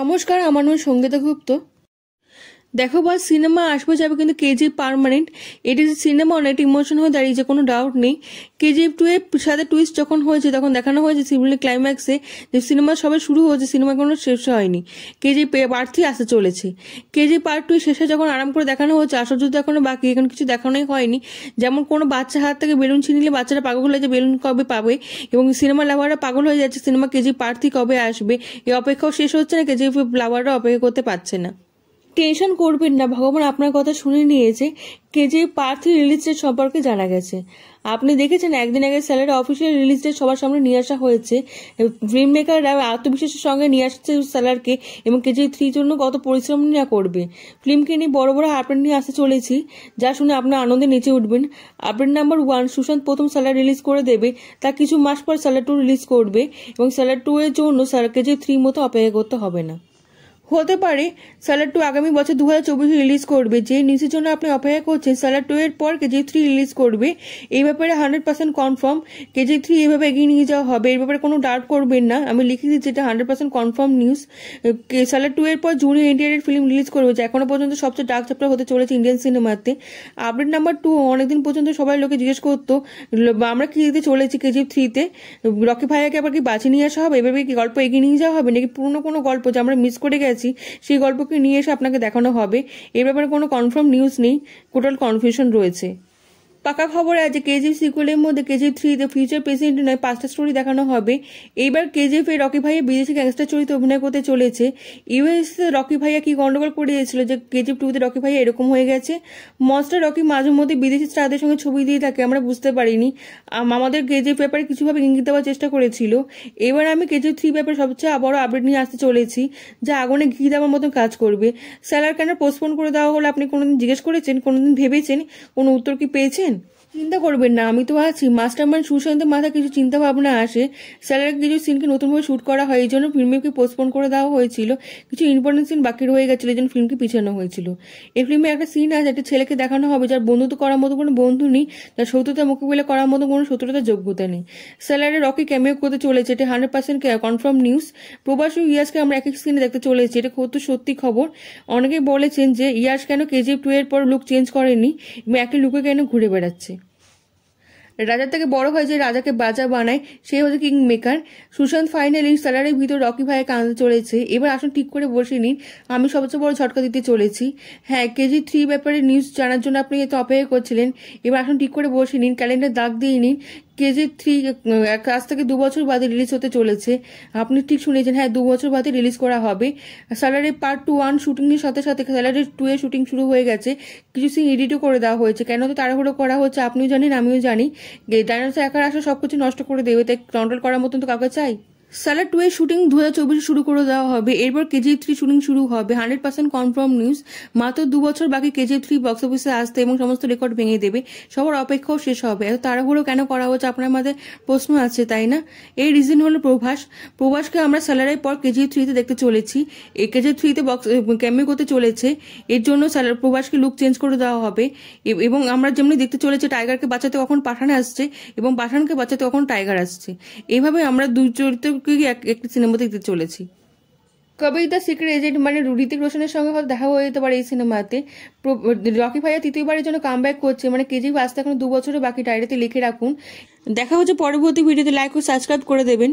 নমস্কার আমার নাম সঙ্গীতা গুপ্ত দেখো বল সিনেমা আসবে যাবে কিন্তু কেজি পারমানেন্ট এটি যে সিনেমা অনেক ইমোশন হয়ে দাঁড়িয়েছে কোনো ডাউট নেই কেজিএফ টু এর সাথে টুইস্ট যখন হয়েছে তখন দেখানো হয়েছে সিভিলের ক্লাইম্যাক্সে যে সিনেমা সবে শুরু হয়েছে সিনেমা কোনো শেষ হয়নি কেজিএফ প্রার্থী আসতে চলেছে কেজি পার্ট টু শেষে যখন আরাম করে দেখানো হয়েছে আসল যুদ্ধ এখনো বাকি এখন কিছু দেখানোই হয়নি যেমন কোনো বাচ্চা হাত থেকে বেলুন ছিনিলে বাচ্চারা পাগল হয়ে যে বেলুন কবে পাবে এবং সিনেমা লাভাররা পাগল হয়ে যাচ্ছে সিনেমা কেজি প্রার্থী কবে আসবে এই অপেক্ষাও শেষ হচ্ছে না কেজিএফ লাভাররা অপেক্ষা করতে পারছে না টেনশন করবেন না ভগবান আপনার কথা শুনে নিয়েছে কেজি পার্থ রিলিজ ডেট সম্পর্কে জানা গেছে আপনি দেখেছেন একদিন আগে স্যালারি অফিসিয়াল রিলিজ ডেট সবার সামনে নিয়ে আসা হয়েছে ফিল্ম মেকাররা আত্মবিশ্বাসের সঙ্গে নিয়ে আসছে স্যালারকে এবং কেজি থ্রির জন্য কত পরিশ্রম না করবে ফিল্মকে নিয়ে বড় বড় আপডেট নিয়ে আসতে চলেছি যা শুনে আপনার আনন্দে নিচে উঠবেন আপডেট নাম্বার ওয়ান সুশান্ত প্রথম স্যালার রিলিজ করে দেবে তা কিছু মাস পর স্যালার টু রিলিজ করবে এবং স্যালার টু এর জন্য স্যালার কেজি থ্রি মতো অপেক্ষা করতে হবে না হতে পারে স্যালার টু আগামী বছর দু হাজার চব্বিশে রিলিজ করবে যে নিউজের জন্য আপনি অপেক্ষা করছেন স্যালার টু এর পর কেজি থ্রি রিলিজ করবে এই ব্যাপারে hundred percent confirm KG three এইভাবে এগিয়ে নিয়ে যাওয়া হবে এর ব্যাপারে কোনো ডাউট করবেন না আমি লিখে দিচ্ছি এটা hundred percent confirm news Salaar two এর পর জুনিয়র এনটিআরের ফিল্ম রিলিজ করবে যে এখনও পর্যন্ত সবচেয়ে ডার্ক চ্যাপ্টার হতে চলেছে ইন্ডিয়ান সিনেমাতে আপডেট নাম্বার টু অনেকদিন পর্যন্ত সবাই লোকে জিজ্ঞেস করতো আমরা কি দিতে চলেছি কেজি থ্রিতে রকি ভাইয়াকে আবার কি বাঁচিয়ে নিয়ে আসা হবে এভাবে কি গল্প এগিয়ে নিয়ে যাওয়া হবে নাকি পুরনো কোনো গল্প যে আমরা মিস করে গেছি আছি সেই গল্পকে নিয়ে এসে আপনাকে দেখানো হবে এ ব্যাপারে কোনো কনফার্ম নিউজ নেই টোটাল কনফিউশন রয়েছে পাকা খবর আছে কেজি সিকুয়েলের মধ্যে KG three the future president নয় পাঁচটা স্টোরি দেখানো হবে এইবার কেজিএফ এ রকি ভাইয়া বিদেশি গ্যাংস্টার চরিত্রে অভিনয় করতে চলেছে ইউএস রকি ভাইয়া কি গন্ডগোল করে দিয়েছিল যে কেজিএফ টুতে রকি ভাইয়া এরকম হয়ে গেছে মনস্টার রকি মাঝে মধ্যে বিদেশি স্টারদের সঙ্গে ছবি দিয়ে থাকে আমরা বুঝতে পারিনি আমাদের কেজিএফ ব্যাপারে কিছুভাবে ইঙ্গিত দেওয়ার চেষ্টা করেছিল এবার আমি কেজিএফ থ্রি ব্যাপারে সবচেয়ে বড় আপডেট নিয়ে আসতে চলেছি যা আগুনে ঘি দেওয়ার মতন কাজ করবে স্যালার কেন পোস্টপোন করে দেওয়া হলো আপনি কোনোদিন জিজ্ঞেস করেছেন কোনোদিন ভেবেছেন কোনো উত্তর কি পেয়েছেন চিন্তা করবেন না আমি তো আছি মাস্টার মান সুশান্তের মাথায় কিছু চিন্তা ভাবনা আসে স্যারের কিছু সিনকে নতুনভাবে শ্যুট করা হয় এই জন্য ফিল্মকে পোস্টপোন করে দেওয়া হয়েছিল কিছু ইম্পর্টেন্ট সিন বাকি রয়ে গেছিলো এই জন্য ফিল্মকে পিছানো হয়েছিল এই ফিল্মে একটা সিন আছে একটা ছেলেকে দেখানো হবে যার বন্ধুত্ব করার মতো কোনো বন্ধু নেই যার শত্রুতা মোকাবিলা করার মতো কোনো শত্রুতার যোগ্যতা নেই স্যালারে রকি ক্যামিও করতে চলেছে এটা হান্ড্রেড পার্সেন্ট কনফার্ম নিউজ প্রবাসী ইয়াসকে আমরা এক এক সিনে দেখতে চলেছি এটা খুব সত্যি খবর অনেকেই বলেছেন যে ইয়াস কেন কেজিএফ টু এর পর লুক চেঞ্জ করেনি এবং একই লুকে কেন ঘুরে বেড়াচ্ছে রাজার থেকে বড় হয় যে রাজাকে বাজা বানায় সে হচ্ছে কিং মেকার সুশান্ত ফাইনালি স্যালারির ভিতর রকি ভাইয়ের কাঁদে চলেছে এবার আসুন ঠিক করে বসে নিন আমি সবচেয়ে বড় ঝটকা দিতে চলেছি হ্যাঁ কেজি থ্রি ব্যাপারে নিউজ জানার জন্য আপনি এত অপেক্ষা করছিলেন এবার আসুন ঠিক করে বসে নিন ক্যালেন্ডার দাগ দিয়ে নিন কেজি থ্রি আজ থেকে দু বছর বাদে রিলিজ হতে চলেছে আপনি ঠিক শুনেছেন হ্যাঁ দু বছর বাদে রিলিজ করা হবে স্যালারি পার্ট টু ওয়ান শুটিংয়ের সাথে সাথে স্যালারি টু এর শুটিং শুরু হয়ে গেছে কিছু সিন এডিটও করে দেওয়া হয়েছে কেন তো তাড়াহুড়ো করা হচ্ছে আপনিও জানেন আমিও জানি ডাইনোসার একার আসা সব কিছু নষ্ট করে দেবে তাই কন্ট্রোল করার মতন তো কাউকে চাই স্যালাড টু এর শুটিং দু হাজার শুরু করে দেওয়া হবে এরপর কেজিএফ থ্রি শুটিং শুরু হবে হান্ড্রেড পার্সেন্ট কনফার্ম নিউজ মাত্র দু বছর বাকি কেজিএফ থ্রি বক্স অফিসে আসতে এবং সমস্ত রেকর্ড ভেঙে দেবে সবার অপেক্ষাও শেষ হবে এত তাড়াহুড়ো কেন করা হচ্ছে আপনার আমাদের প্রশ্ন আছে তাই না এই রিজন হলো প্রভাস প্রভাসকে আমরা স্যালারের পর কেজিএফ থ্রিতে দেখতে চলেছি এই কেজিএফ থ্রিতে বক্স ক্যামে করতে চলেছে এর জন্য স্যালার প্রভাসকে লুক চেঞ্জ করে দেওয়া হবে এবং আমরা যেমনি দেখতে চলেছি টাইগারকে বাঁচাতে কখন পাঠান আসছে এবং পাঠানকে বাঁচাতে কখন টাইগার আসছে এইভাবে আমরা দুই চরিত্র সম্পর্কেই একটি সিনেমা দেখতে চলেছি কবেই দ্য সিক্রেট এজেন্ট মানে ঋতিক রোশনের সঙ্গে হয়তো দেখা হয়ে যেতে পারে এই সিনেমাতে রকি ভাইয়া তৃতীয়বারের জন্য কাম করছে মানে কেজি আসতে এখন দু বছরের বাকি ডায়েরিতে লিখে রাখুন দেখা হচ্ছে পরবর্তী ভিডিওতে লাইক ও সাবস্ক্রাইব করে দেবেন